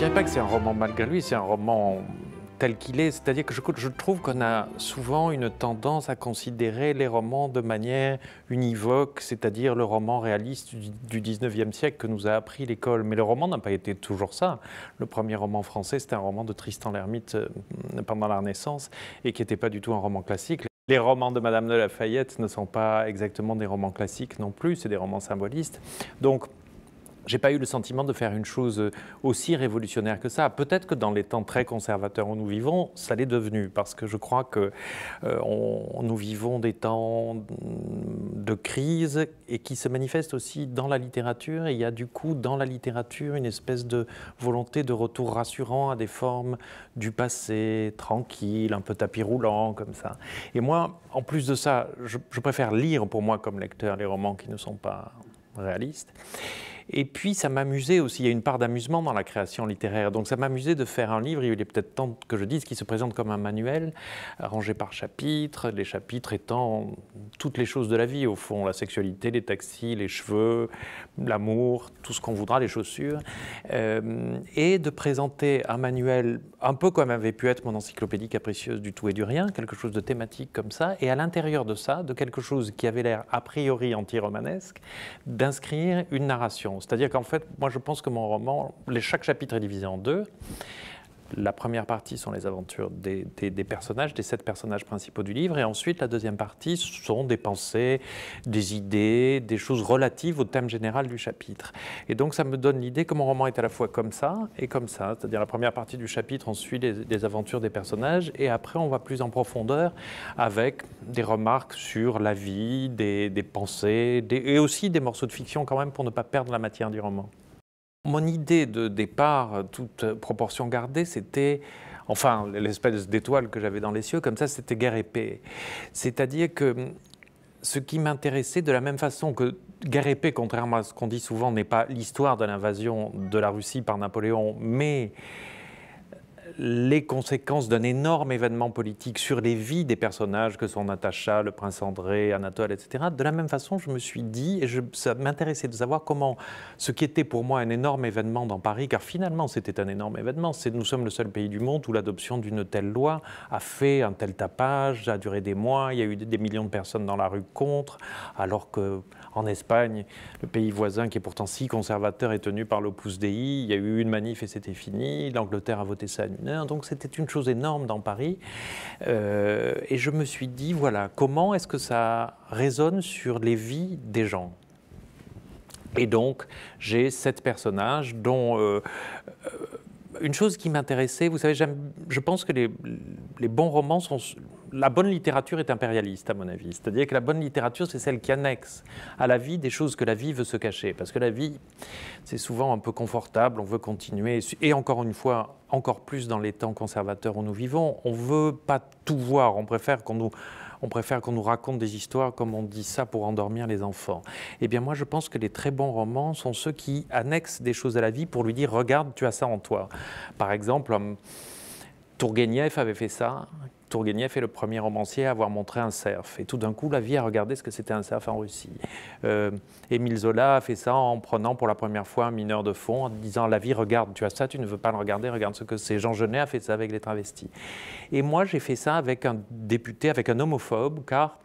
Je ne dirais pas que c'est un roman malgré lui, c'est un roman tel qu'il est. C'est-à-dire que je, trouve qu'on a souvent une tendance à considérer les romans de manière univoque, c'est-à-dire le roman réaliste du, 19e siècle que nous a appris l'école. Mais le roman n'a pas été toujours ça. Le premier roman français, c'était un roman de Tristan l'Hermite euh, pendant la Renaissance et qui n'était pas du tout un roman classique. Les romans de Madame de Lafayette ne sont pas exactement des romans classiques non plus, c'est des romans symbolistes. Donc, j'ai pas eu le sentiment de faire une chose euh, aussi révolutionnaire que ça. Peut-être que dans les temps très conservateurs où nous vivons, ça l'est devenu, parce que je crois que euh, nous vivons des temps de crise et qui se manifestent aussi dans la littérature. Et il y a du coup dans la littérature une espèce de volonté de retour rassurant à des formes du passé, tranquille, un peu tapis roulant comme ça. Et moi, en plus de ça, je, je préfère lire pour moi comme lecteur les romans qui ne sont pas réalistes. Et puis, ça m'amusait aussi, il y a une part d'amusement dans la création littéraire. Donc, ça m'amusait de faire un livre, il est peut-être temps que je dise, qui se présente comme un manuel, rangé par chapitre, les chapitres étant toutes les choses de la vie, au fond, la sexualité, les taxis, les cheveux, l'amour, tout ce qu'on voudra, les chaussures. Euh, et de présenter un manuel un peu comme avait pu être mon encyclopédie capricieuse du tout et du rien, quelque chose de thématique comme ça, et à l'intérieur de ça, de quelque chose qui avait l'air a priori anti-romanesque, d'inscrire une narration. C'est-à-dire qu'en fait, moi je pense que mon roman, chaque chapitre est divisé en deux. La première partie sont les aventures des, personnages, des sept personnages principaux du livre, et ensuite la deuxième partie sont des pensées, des idées, des choses relatives au thème général du chapitre. Et donc ça me donne l'idée que mon roman est à la fois comme ça et comme ça, c'est-à-dire la première partie du chapitre, on suit les, aventures des personnages, et après on va plus en profondeur avec des remarques sur la vie, des pensées, et aussi des morceaux de fiction quand même pour ne pas perdre la matière du roman. Mon idée de départ, euh, toute proportion gardée, c'était, enfin, l'espèce d'étoile que j'avais dans les cieux, comme ça, c'était guerre épée. C'est-à-dire que hum, ce qui m'intéressait, de la même façon que guerre épée, contrairement à ce qu'on dit souvent, n'est pas l'histoire de l'invasion de la Russie par Napoléon, mais les conséquences d'un énorme événement politique sur les vies des personnages que sont Natacha, le prince André, Anatole, etc. De la même façon, je me suis dit, et je, ça m'intéressait de savoir comment ce qui était pour moi un énorme événement dans Paris, car finalement c'était un énorme événement, c'est nous sommes le seul pays du monde où l'adoption d'une telle loi a fait un tel tapage, a duré des mois, il y a eu des millions de personnes dans la rue contre, alors que en Espagne, le pays voisin qui est pourtant si conservateur est tenu par l'Opus Dei, il y a eu une manif et c'était fini, l'Angleterre a voté ça Hein, donc c'était une chose énorme dans Paris. Euh, et je me suis dit, voilà, comment est-ce que ça résonne sur les vies des gens Et donc j'ai sept personnages dont... Euh, euh, une chose qui m'intéressait, vous savez, je pense que les bons romans sont, la bonne littérature est impérialiste, à mon avis. C'est-à-dire que la bonne littérature, c'est celle qui annexe à la vie des choses que la vie veut se cacher. Parce que la vie, c'est souvent un peu confortable, on veut continuer. Et encore une fois, encore plus dans les temps conservateurs où nous vivons, on ne veut pas tout voir, on préfère qu'on nous... On préfère qu'on nous raconte des histoires comme on dit ça pour endormir les enfants. Eh bien, moi, je pense que les très bons romans sont ceux qui annexent des choses à la vie pour lui dire Regarde, tu as ça en toi. Par exemple, hum, Tourguenieff avait fait ça. Tourguenieff est le premier romancier à avoir montré un cerf. Et tout d'un coup, la vie a regardé ce que c'était un cerf en Russie. Euh, Émile Zola a fait ça en prenant pour la première fois un mineur de fond, en disant La vie, regarde, tu as ça, tu ne veux pas le regarder, regarde ce que c'est. Jean Genet a fait ça avec les travestis. Et moi, j'ai fait ça avec un député, avec un homophobe, car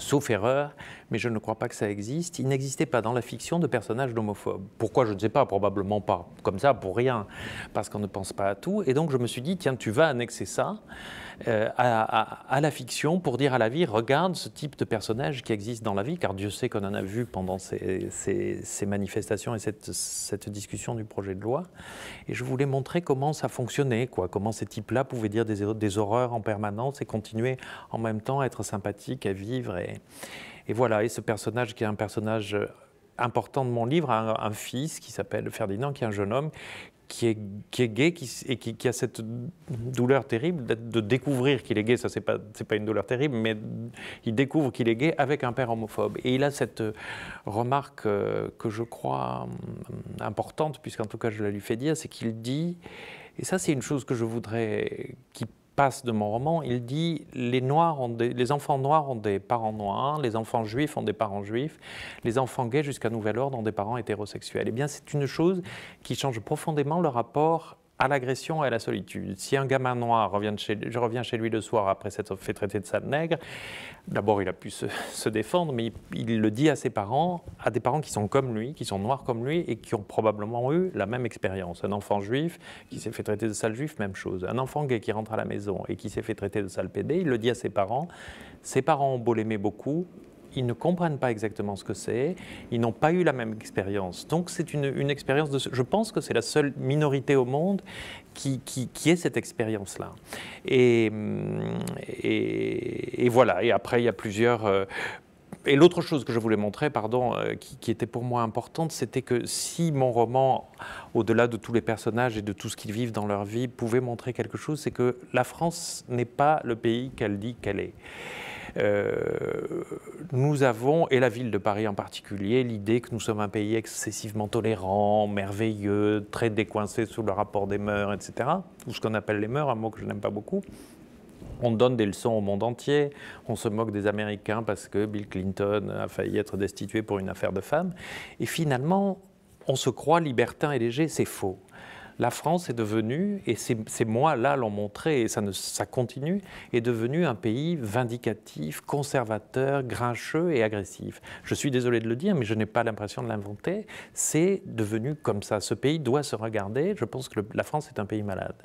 sauf erreur, mais je ne crois pas que ça existe, il n'existait pas dans la fiction de personnages d'homophobes. Pourquoi Je ne sais pas, probablement pas comme ça, pour rien, parce qu'on ne pense pas à tout. Et donc je me suis dit, tiens, tu vas annexer ça euh, à, la fiction pour dire à la vie, regarde ce type de personnage qui existe dans la vie, car Dieu sait qu'on en a vu pendant ces, manifestations et cette, cette, discussion du projet de loi. Et je voulais montrer comment ça fonctionnait, quoi, comment ces types-là pouvaient dire des, des horreurs en permanence et continuer en même temps à être sympathiques, à vivre. Et, et, voilà, et ce personnage qui est un personnage euh, important de mon livre un, fils qui s'appelle Ferdinand, qui est un jeune homme, qui est, gay et qui, a cette douleur terrible de découvrir qu'il est gay. Ça, c'est pas, pas une douleur terrible, mais il découvre qu'il est gay avec un père homophobe. Et il a cette euh, remarque euh, que je crois hum, importante, puisqu'en tout cas je la lui fais dire, c'est qu'il dit, et ça c'est une chose que je voudrais qui passe de mon roman, il dit les, noirs ont les enfants noirs ont des parents noirs, les enfants juifs ont des parents juifs, les enfants gays jusqu'à nouvel ordre ont des parents hétérosexuels. Eh bien, c'est une chose qui change profondément le rapport à l'agression et à la solitude. Si un gamin noir revient chez, je reviens chez lui le soir après s'être fait traiter de sale nègre, d'abord il a pu se, défendre, mais il, il, le dit à ses parents, à des parents qui sont comme lui, qui sont noirs comme lui et qui ont probablement eu la même expérience. Un enfant juif qui s'est fait traiter de sale juif, même chose. Un enfant gay qui rentre à la maison et qui s'est fait traiter de sale pédé, il le dit à ses parents. Ses parents ont beau l'aimer beaucoup, ils ne comprennent pas exactement ce que c'est, ils n'ont pas eu la même expérience. Donc c'est une, expérience de... Je pense que c'est la seule minorité au monde qui, qui, qui ait cette expérience-là. Mm, et, et, voilà, et après il y a plusieurs... Euh, et l'autre chose que je voulais montrer, pardon, euh, qui, qui, était pour moi importante, c'était que si mon roman, au-delà de tous les personnages et de tout ce qu'ils vivent dans leur vie, pouvait montrer quelque chose, c'est que la France n'est pas le pays qu'elle dit qu'elle est. Euh, nous avons, et la ville de Paris en particulier, l'idée que nous sommes un pays excessivement tolérant, merveilleux, très décoincé sous le rapport des mœurs, etc. Ou ce qu'on appelle les mœurs, un mot que je n'aime pas beaucoup. On donne des leçons au monde entier, on se moque des Américains parce que Bill Clinton a failli être destitué pour une affaire de femme. Et finalement, on se croit libertin et léger, c'est faux la France est devenue, et ces, mois-là l'ont montré, et ça, continue, est devenue un pays vindicatif, conservateur, grincheux et agressif. Je suis désolé de le dire, mais je n'ai pas l'impression de l'inventer. C'est devenu comme ça. Ce pays doit se regarder. Je pense que la France est un pays malade.